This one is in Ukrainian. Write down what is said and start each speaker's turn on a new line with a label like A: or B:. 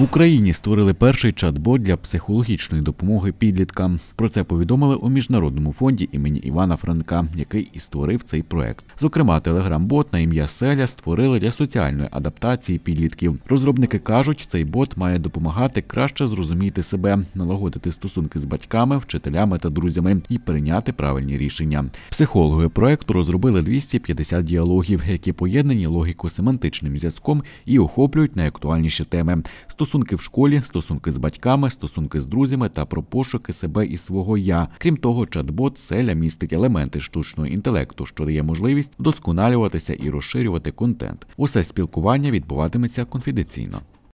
A: В Україні створили перший чат-бот для психологічної допомоги підліткам. Про це повідомили у міжнародному фонді імені Івана Франка, який і створив цей проект. Зокрема, телеграм-бот на ім'я Селя створили для соціальної адаптації підлітків. Розробники кажуть, цей бот має допомагати краще зрозуміти себе, налагодити стосунки з батьками, вчителями та друзями і прийняти правильні рішення. Психологи проекту розробили 250 діалогів, які поєднані логіко-семантичним зв'язком і охоплюють найактуальніші теми стосунки в школі, стосунки з батьками, стосунки з друзями та про пошуки себе і свого я. Крім того, чат-бот селя містить елементи штучного інтелекту, що дає можливість вдосконалюватися і розширювати контент. Усе спілкування відбуватиметься конфіденційно.